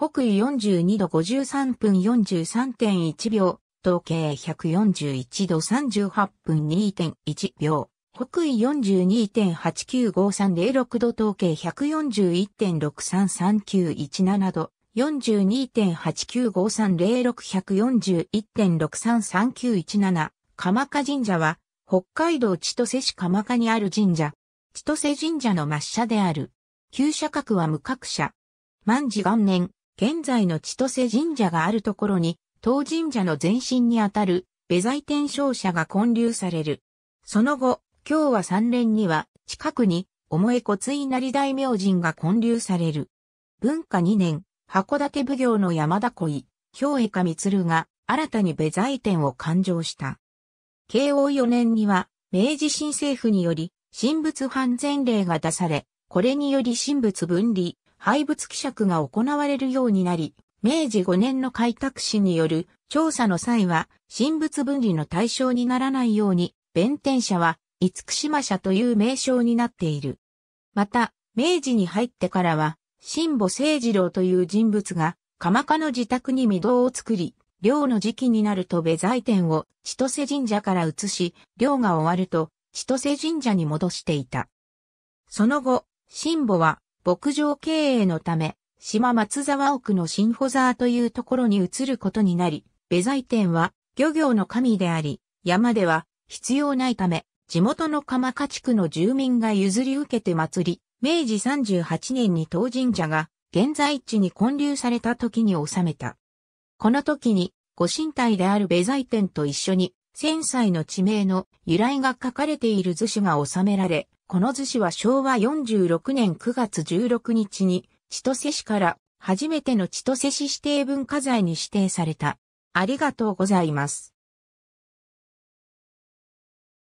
北緯42度53分43.1秒、東経141度38分2.1秒、北緯4 2 8 9 5 3 0 6度統計141.633917度、42.895306141.633917鎌賀神社は、北海道千歳市鎌賀にある神社。千歳神社の抹茶である。旧社格は無格社。万事元年、現在の千歳神社があるところに、当神社の前身にあたる、ベザ天商社が建立される。その後、今日は三連には、近くに、重江骨稲成大明神が建立される。文化二年、函館奉行の山田恋、か衛つるが、新たにベザ天を勘定した。慶応四年には、明治新政府により、神仏犯前令が出され、これにより神仏分離、廃仏希釈が行われるようになり、明治5年の開拓史による調査の際は、神仏分離の対象にならないように、弁天社は、厳島社という名称になっている。また、明治に入ってからは、新保聖二郎という人物が、鎌倉の自宅に御堂を作り、漁の時期になると別在天を千歳神社から移し、漁が終わると千歳神社に戻していた。その後、新保は牧場経営のため、島松沢奥の新保沢というところに移ることになり、ベザイ店は漁業の神であり、山では必要ないため、地元の鎌家地区の住民が譲り受けて祭り、明治38年に当神社が現在地に建立された時に収めた。この時に、ご神体であるベザイ店と一緒に、千歳の地名の由来が書かれている図書が収められ、この図紙は昭和46年9月16日に、千歳市から初めての千歳市指定文化財に指定された。ありがとうございます。